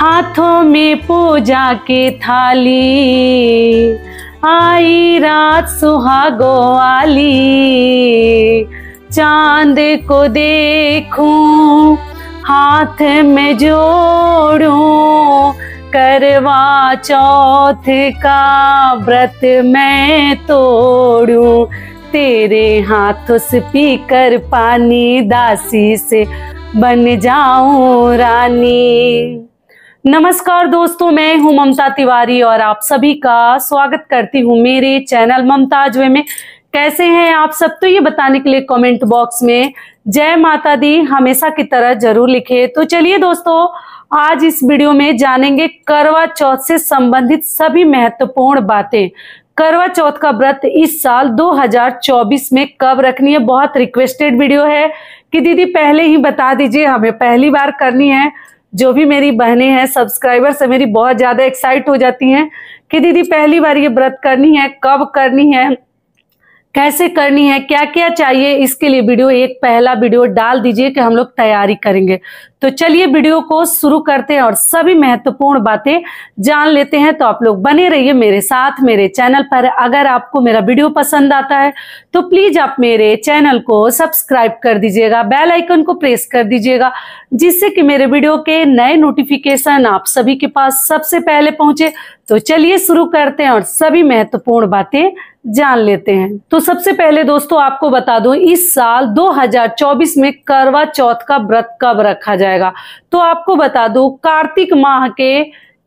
हाथों में पूजा की थाली आई रात सुहागो वाली चांद को देखूं हाथ में जोड़ूं करवा चौथ का व्रत मैं तोड़ूं तेरे हाथों से पीकर पानी दासी से बन जाऊं रानी नमस्कार दोस्तों मैं हूं ममता तिवारी और आप सभी का स्वागत करती हूं मेरे चैनल ममताजवे में कैसे हैं आप सब तो ये बताने के लिए कमेंट बॉक्स में जय माता दी हमेशा की तरह जरूर लिखे तो चलिए दोस्तों आज इस वीडियो में जानेंगे करवा चौथ से संबंधित सभी महत्वपूर्ण बातें करवा चौथ का व्रत इस साल 2024 में कब रखनी है बहुत रिक्वेस्टेड वीडियो है कि दीदी पहले ही बता दीजिए हमें पहली बार करनी है जो भी मेरी बहनें हैं सब्सक्राइबर से मेरी बहुत ज़्यादा एक्साइट हो जाती हैं कि दीदी पहली बार ये व्रत करनी है कब करनी है कैसे करनी है क्या क्या चाहिए इसके लिए वीडियो एक पहला वीडियो डाल दीजिए कि हम लोग तैयारी करेंगे तो चलिए वीडियो को शुरू करते हैं और सभी महत्वपूर्ण बातें जान लेते हैं तो आप लोग बने रहिए मेरे साथ मेरे चैनल पर अगर आपको मेरा वीडियो पसंद आता है तो प्लीज आप मेरे चैनल को सब्सक्राइब कर दीजिएगा बेल आइकन को प्रेस कर दीजिएगा जिससे कि मेरे वीडियो के नए नोटिफिकेशन आप सभी के पास सबसे पहले पहुंचे तो चलिए शुरू करते हैं और सभी महत्वपूर्ण बातें जान लेते हैं तो सबसे पहले दोस्तों आपको बता दूं इस साल 2024 में करवा चौथ का व्रत कब रखा जाए जाएगा तो आपको बता दो कार्तिक माह के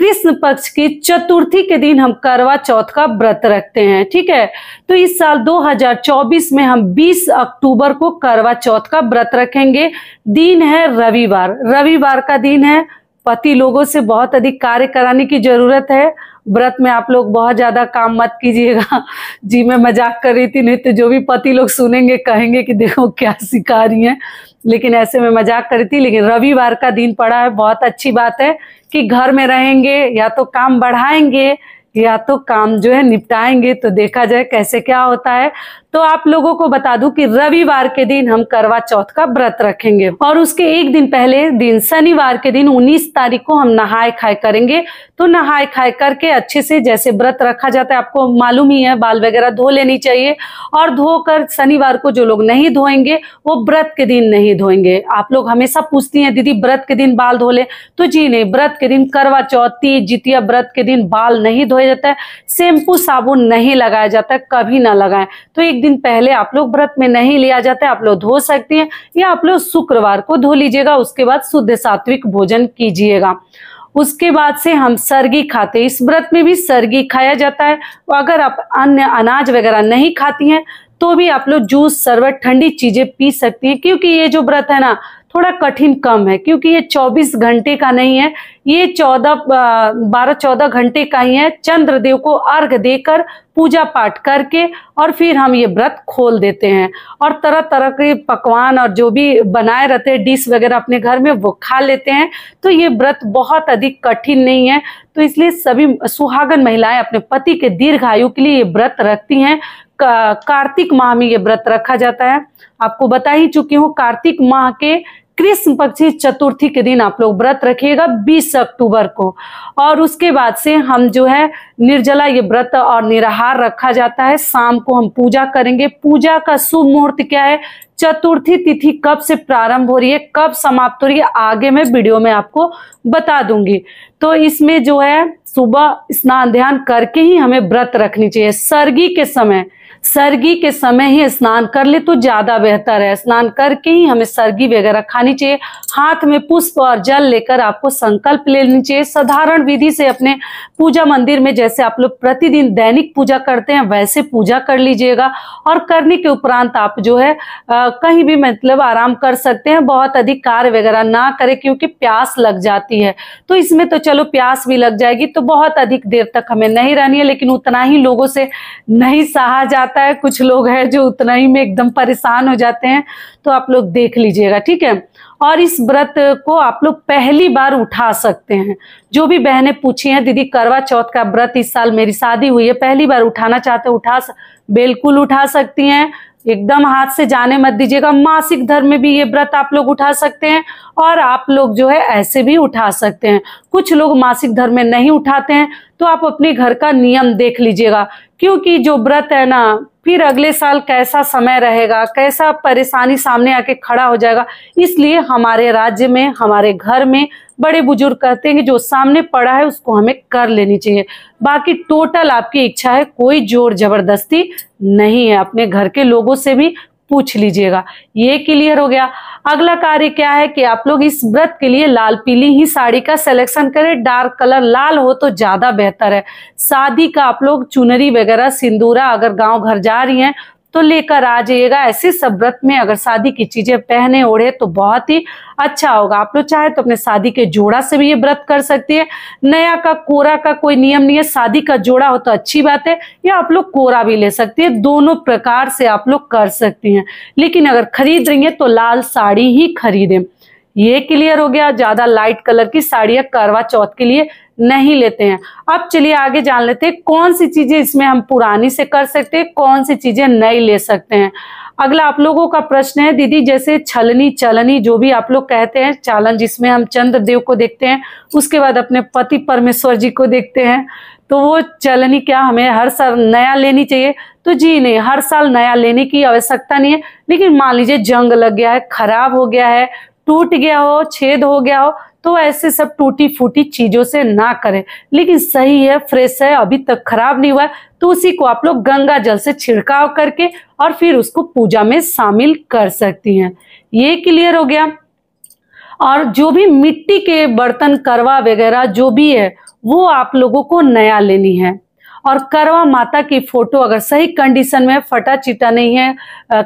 कृष्ण पक्ष की चतुर्थी के दिन हम करवा चौथ का व्रत रखते हैं ठीक है तो इस साल 2024 में हम 20 अक्टूबर को करवा चौथ का व्रत रखेंगे दिन है रविवार रविवार का दिन है पति लोगों से बहुत अधिक कार्य कराने की जरूरत है व्रत में आप लोग बहुत ज्यादा काम मत कीजिएगा जी मैं मजाक कर रही थी नहीं तो जो भी पति लोग सुनेंगे कहेंगे कि देखो क्या सिखा रही है लेकिन ऐसे में मजाक करी थी लेकिन रविवार का दिन पड़ा है बहुत अच्छी बात है कि घर में रहेंगे या तो काम बढ़ाएंगे या तो काम जो है निपटाएंगे तो देखा जाए कैसे क्या होता है तो आप लोगों को बता दूं कि रविवार के दिन हम करवा चौथ का व्रत रखेंगे और उसके एक दिन पहले दिन शनिवार के दिन 19 तारीख को हम नहाए खाए करेंगे तो नहाए खाए करके अच्छे से जैसे व्रत रखा जाता है आपको मालूम ही है बाल वगैरह धो लेनी चाहिए और धोकर शनिवार को जो लोग नहीं धोएंगे वो व्रत के दिन नहीं धोएंगे आप लोग हमेशा पूछती हैं दीदी व्रत के दिन बाल धो ले तो जी नहीं व्रत के दिन करवा चौथ तीज जितिया व्रत के दिन बाल नहीं धोया जाता है शैम्पू साबुन नहीं लगाया जाता है कभी ना लगाए तो एक दिन पहले आप लोग व्रत में नहीं लिया जाता है आप लोग धो सकते हैं या आप लोग शुक्रवार को धो लीजिएगा उसके बाद शुद्ध सात्विक भोजन कीजिएगा उसके बाद से हम सर्गी खाते इस व्रत में भी सर्गी खाया जाता है तो अगर आप अन्य अनाज वगैरह नहीं खाती हैं तो भी आप लोग जूस शरबत ठंडी चीजें पी सकती हैं क्योंकि ये जो व्रत है ना थोड़ा कठिन कम है क्योंकि ये 24 घंटे का नहीं है ये चौदह बारह चौदह घंटे का ही है चंद्रदेव को अर्घ देकर पूजा पाठ करके और फिर हम ये व्रत खोल देते हैं और तरह तरह के पकवान और जो भी बनाए रहते हैं डिश वगैरह अपने घर में वो खा लेते हैं तो ये व्रत बहुत अधिक कठिन नहीं है तो इसलिए सभी सुहागन महिलाएं अपने पति के दीर्घ आयु के लिए ये व्रत रखती हैं का, कार्तिक माह में ये व्रत रखा जाता है आपको बता ही चुकी हूँ कार्तिक माह के कृष्ण पक्षी चतुर्थी के दिन आप लोग व्रत रखिएगा 20 अक्टूबर को और उसके बाद से हम जो है निर्जला ये व्रत और निराहार रखा जाता है शाम को हम पूजा करेंगे पूजा का शुभ मुहूर्त क्या है चतुर्थी तिथि कब से प्रारंभ हो रही है कब समाप्त हो रही है आगे मैं वीडियो में आपको बता दूंगी तो इसमें जो है सुबह स्नान ध्यान करके ही हमें व्रत रखनी चाहिए सर्गी के समय सर्गी के समय ही स्नान कर ले तो ज्यादा बेहतर है स्नान करके ही हमें सर्गी वगैरह खानी चाहिए हाथ में पुष्प और जल लेकर आपको संकल्प लेनी चाहिए साधारण विधि से अपने पूजा मंदिर में जैसे आप लोग प्रतिदिन दैनिक पूजा करते हैं वैसे पूजा कर लीजिएगा और करने के उपरांत आप जो है आ, कहीं भी मतलब आराम कर सकते हैं बहुत अधिक कार्य वगैरह ना करें क्योंकि प्यास लग जाती है तो इसमें तो चलो प्यास भी लग जाएगी तो बहुत अधिक देर तक हमें नहीं रहनी है लेकिन उतना ही लोगों से नहीं सहा जाता जाता है कुछ लोग हैं जो उतना ही में एकदम परेशान हो जाते हैं तो आप लोग देख लीजिएगा ठीक है और इस व्रत को आप लोग पहली बार उठा सकते हैं जो भी बहनें पूछी हैं दीदी करवा चौथ का व्रत इस साल मेरी शादी हुई है पहली बार उठाना चाहते उठा बिल्कुल उठा सकती हैं एकदम हाथ से जाने मत दीजिएगा मासिक धर्म में भी ये व्रत आप लोग उठा सकते हैं और आप लोग जो है ऐसे भी उठा सकते हैं कुछ लोग मासिक धर्म में नहीं उठाते हैं तो आप अपने घर का नियम देख लीजिएगा क्योंकि जो व्रत है ना फिर अगले साल कैसा समय रहेगा कैसा परेशानी सामने आके खड़ा हो जाएगा इसलिए हमारे राज्य में हमारे घर में बड़े बुजुर्ग कहते हैं कि जो सामने पड़ा है उसको हमें कर लेनी चाहिए बाकी टोटल आपकी इच्छा है कोई जोर जबरदस्ती नहीं है अपने घर के लोगों से भी पूछ लीजिएगा ये क्लियर हो गया अगला कार्य क्या है कि आप लोग इस व्रत के लिए लाल पीली ही साड़ी का सिलेक्शन करें डार्क कलर लाल हो तो ज्यादा बेहतर है शादी का आप लोग चुनरी वगैरह सिंदूरा अगर गांव घर जा रही हैं तो लेकर आ जाइएगा ऐसे सब व्रत में अगर शादी की चीजें पहने ओढ़े तो बहुत ही अच्छा होगा आप लोग चाहे तो अपने शादी के जोड़ा से भी ये व्रत कर सकती है नया का कोरा का कोई नियम नहीं है शादी का जोड़ा हो तो अच्छी बात है या आप लोग कोरा भी ले सकती है दोनों प्रकार से आप लोग कर सकती हैं लेकिन अगर खरीद रही है तो लाल साड़ी ही खरीदे ये क्लियर हो गया ज्यादा लाइट कलर की साड़ियां करवा चौथ के लिए नहीं लेते हैं अब चलिए आगे जान लेते हैं कौन सी चीजें इसमें हम पुरानी से कर सकते हैं कौन सी चीजें नई ले सकते हैं अगला आप लोगों का प्रश्न है दीदी जैसे छलनी चलनी जो भी आप लोग कहते हैं चालन जिसमें हम चंद्रदेव को देखते हैं उसके बाद अपने पति परमेश्वर जी को देखते हैं तो वो चलनी क्या हमें हर साल नया लेनी चाहिए तो जी नहीं हर साल नया लेने की आवश्यकता नहीं है लेकिन मान लीजिए जंग लग गया है खराब हो गया है टूट गया हो छेद हो गया हो तो ऐसे सब टूटी फूटी चीज़ों से ना करें लेकिन सही है फ्रेश है अभी तक खराब नहीं हुआ तो उसी को आप लोग गंगा जल से छिड़काव करके और फिर उसको पूजा में शामिल कर सकती हैं ये क्लियर हो गया और जो भी मिट्टी के बर्तन करवा वगैरह जो भी है वो आप लोगों को नया लेनी है और करवा माता की फोटो अगर सही कंडीशन में फटा चिटा नहीं है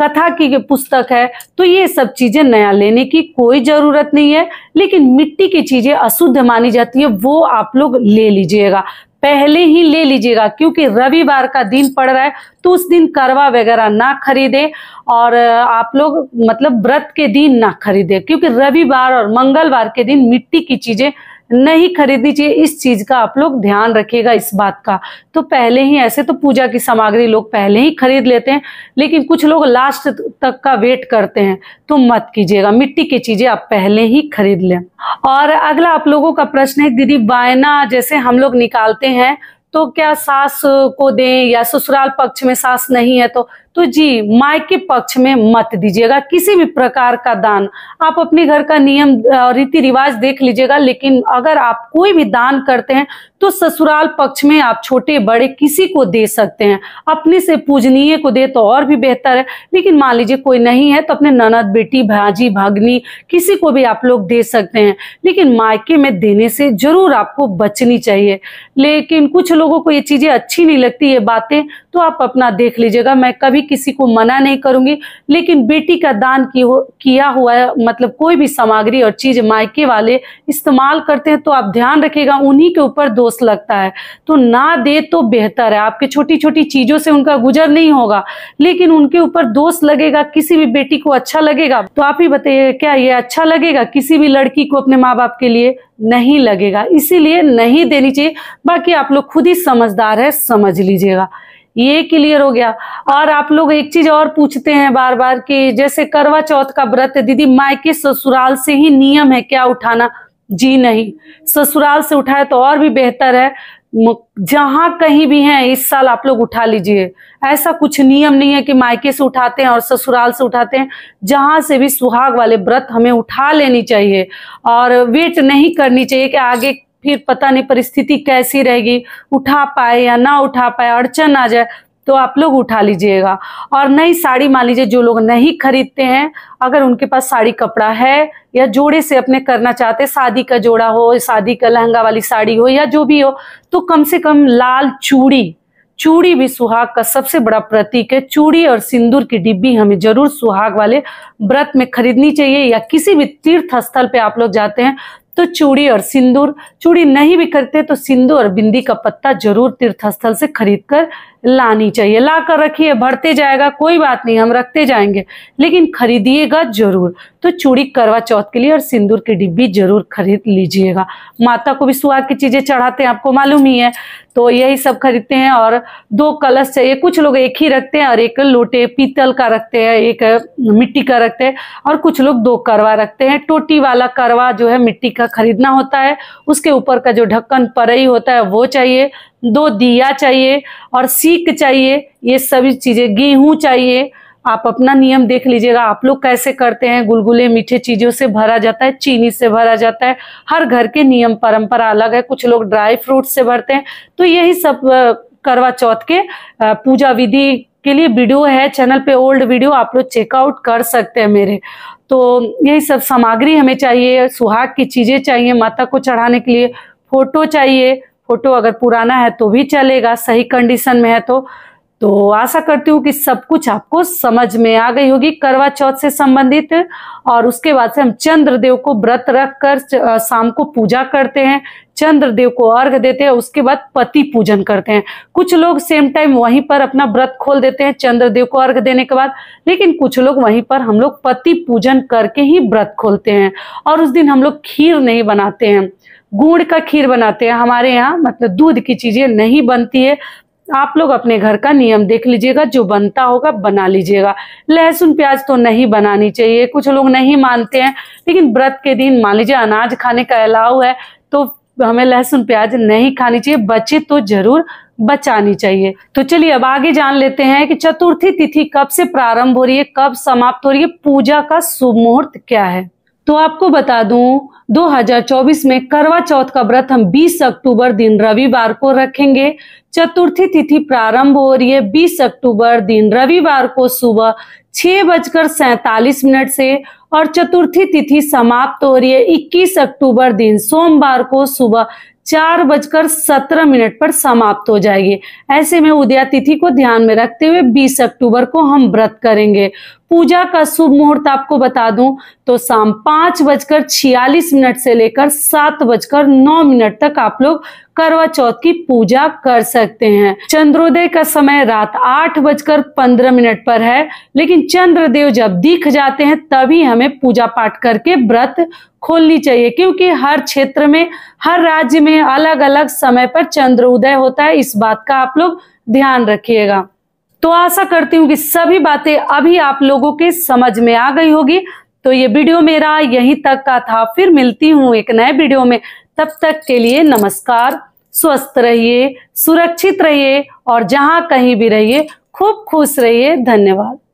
कथा की पुस्तक है तो ये सब चीजें नया लेने की कोई जरूरत नहीं है लेकिन मिट्टी की चीजें अशुद्ध मानी जाती है वो आप लोग ले लीजिएगा पहले ही ले लीजिएगा क्योंकि रविवार का दिन पड़ रहा है तो उस दिन करवा वगैरह ना खरीदे और आप लोग मतलब व्रत के दिन ना खरीदे क्योंकि रविवार और मंगलवार के दिन मिट्टी की चीजें नहीं खरीदनी चाहिए इस चीज का आप लोग ध्यान रखिएगा इस बात का तो पहले ही ऐसे तो पूजा की सामग्री लोग पहले ही खरीद लेते हैं लेकिन कुछ लोग लास्ट तक का वेट करते हैं तो मत कीजिएगा मिट्टी की चीजें आप पहले ही खरीद लें और अगला आप लोगों का प्रश्न है दीदी बायना जैसे हम लोग निकालते हैं तो क्या सास को दें या ससुराल पक्ष में सास नहीं है तो तो जी माय के पक्ष में मत दीजिएगा किसी भी प्रकार का दान आप अपने घर का नियम रीति रिवाज देख लीजिएगा लेकिन अगर आप कोई भी दान करते हैं तो ससुराल पक्ष में आप छोटे बड़े किसी को दे सकते हैं अपने से पूजनीय को दे तो और भी बेहतर है लेकिन मान लीजिए कोई नहीं है तो अपने ननद बेटी भाजी भगनी किसी को भी आप लोग दे सकते हैं लेकिन मायके में देने से जरूर आपको बचनी चाहिए लेकिन कुछ लोगों को ये चीजें अच्छी नहीं लगती ये बातें तो आप अपना देख लीजिएगा मैं कभी किसी को मना नहीं करूंगी लेकिन बेटी का दान की हो, किया हुआ मतलब कोई भी सामग्री और चीज मायके वाले इस्तेमाल करते हैं तो आप ध्यान रखिएगा उन्हीं के ऊपर दोष लगता है तो ना दे तो बेहतर है आपके छोटी छोटी चीजों से उनका गुजर नहीं होगा लेकिन उनके ऊपर दोष लगेगा किसी भी बेटी को अच्छा लगेगा तो आप ही बताइए क्या ये अच्छा लगेगा किसी भी लड़की को अपने माँ बाप के लिए नहीं लगेगा इसीलिए नहीं देनी चाहिए बाकी आप लोग खुद ही समझदार है समझ लीजिएगा ये क्लियर हो गया और आप लोग एक चीज और पूछते हैं बार बार कि जैसे करवा चौथ का व्रत है दीदी मायके ससुराल से ही नियम है क्या उठाना जी नहीं ससुराल से उठाए तो और भी बेहतर है जहां कहीं भी हैं इस साल आप लोग उठा लीजिए ऐसा कुछ नियम नहीं है कि मायके से उठाते हैं और ससुराल से उठाते हैं जहां से भी सुहाग वाले व्रत हमें उठा लेनी चाहिए और वेट नहीं करनी चाहिए कि आगे फिर पता नहीं परिस्थिति कैसी रहेगी उठा पाए या ना उठा पाए अड़चन आ जाए तो आप लोग उठा लीजिएगा और नई साड़ी मान लीजिए जो लोग नहीं खरीदते हैं अगर उनके पास साड़ी कपड़ा है या जोड़े से अपने करना चाहते शादी का जोड़ा हो शादी का लहंगा वाली साड़ी हो या जो भी हो तो कम से कम लाल चूड़ी चूड़ी भी सुहाग का सबसे बड़ा प्रतीक है चूड़ी और सिंदूर की डिब्बी हमें जरूर सुहाग वाले व्रत में खरीदनी चाहिए या किसी भी तीर्थ स्थल पे आप लोग जाते हैं तो चूड़ी और सिंदूर चूड़ी नहीं भी करते तो सिंदूर और बिंदी का पत्ता जरूर तीर्थस्थल से खरीद कर लानी चाहिए ला कर रखिए बढ़ते जाएगा कोई बात नहीं हम रखते जाएंगे लेकिन खरीदिएगा जरूर तो चूड़ी करवा चौथ के लिए और सिंदूर की डिब्बी जरूर खरीद लीजिएगा माता को भी सुहाग की चीजें चढ़ाते हैं आपको मालूम ही है तो यही सब खरीदते हैं और दो कलश चाहिए कुछ लोग एक ही रखते हैं और एक लोटे पीतल का रखते हैं एक मिट्टी का रखते हैं और कुछ लोग दो करवा रखते हैं टोटी वाला करवा जो है मिट्टी का खरीदना होता है उसके ऊपर का जो ढक्कन परई होता है वो चाहिए दो दिया चाहिए और सीख चाहिए ये सभी चीज़ें गेहूं चाहिए आप अपना नियम देख लीजिएगा आप लोग कैसे करते हैं गुलगुले मीठे चीजों से भरा जाता है चीनी से भरा जाता है हर घर के नियम परंपरा अलग है कुछ लोग ड्राई फ्रूट से भरते हैं तो यही सब करवा चौथ के पूजा विधि के लिए वीडियो है चैनल पे ओल्ड वीडियो आप लोग चेकआउट कर सकते हैं मेरे तो यही सब सामग्री हमें चाहिए सुहाग की चीज़ें चाहिए माता को चढ़ाने के लिए फोटो चाहिए फोटो अगर पुराना है तो भी चलेगा सही कंडीशन में है तो तो आशा करती हूँ कि सब कुछ आपको समझ में आ गई होगी करवा चौथ से संबंधित और उसके बाद से हम चंद्रदेव को व्रत रख कर शाम को पूजा करते हैं चंद्रदेव को अर्घ देते हैं उसके बाद पति पूजन करते हैं कुछ लोग सेम टाइम वहीं पर अपना व्रत खोल देते हैं चंद्रदेव को अर्घ देने के बाद लेकिन कुछ लोग वहीं पर हम लोग पति पूजन करके ही व्रत खोलते हैं और उस दिन हम लोग खीर नहीं बनाते हैं गुड़ का खीर बनाते हैं हमारे यहाँ मतलब दूध की चीजें नहीं बनती है आप लोग अपने घर का नियम देख लीजिएगा जो बनता होगा बना लीजिएगा लहसुन प्याज तो नहीं बनानी चाहिए कुछ लोग नहीं मानते हैं लेकिन व्रत के दिन मान लीजिए अनाज खाने का अलाव है तो हमें लहसुन प्याज नहीं खानी चाहिए बचे तो जरूर बचानी चाहिए तो चलिए अब आगे जान लेते हैं कि चतुर्थी तिथि कब से प्रारंभ हो रही है कब समाप्त हो रही है पूजा का शुभ मुहूर्त क्या है तो आपको बता दूं 2024 में करवा चौथ का व्रत हम 20 अक्टूबर दिन रविवार को रखेंगे चतुर्थी तिथि प्रारंभ हो रही है 20 अक्टूबर दिन रविवार को सुबह छह बजकर सैतालीस मिनट से और चतुर्थी तिथि समाप्त हो रही है 21 अक्टूबर दिन सोमवार को सुबह चार बजकर सत्रह मिनट पर समाप्त हो जाएगी ऐसे में उदया तिथि को ध्यान में रखते हुए 20 अक्टूबर को हम व्रत करेंगे पूजा का शुभ मुहूर्त आपको बता दूं तो शाम पांच बजकर छियालीस मिनट से लेकर सात बजकर नौ मिनट तक आप लोग करवा चौथ की पूजा कर सकते हैं चंद्रोदय का समय रात आठ बजकर पंद्रह मिनट पर है लेकिन चंद्रदेव जब दिख जाते हैं तभी हमें पूजा पाठ करके व्रत खोलनी चाहिए क्योंकि हर क्षेत्र में हर राज्य में अलग अलग समय पर चंद्र उदय होता है इस बात का आप लोग ध्यान रखिएगा तो आशा करती हूँ कि सभी बातें अभी आप लोगों के समझ में आ गई होगी तो ये वीडियो मेरा यहीं तक का था फिर मिलती हूँ एक नए वीडियो में तब तक के लिए नमस्कार स्वस्थ रहिए सुरक्षित रहिए और जहाँ कहीं भी रहिए खूब खुश रहिए धन्यवाद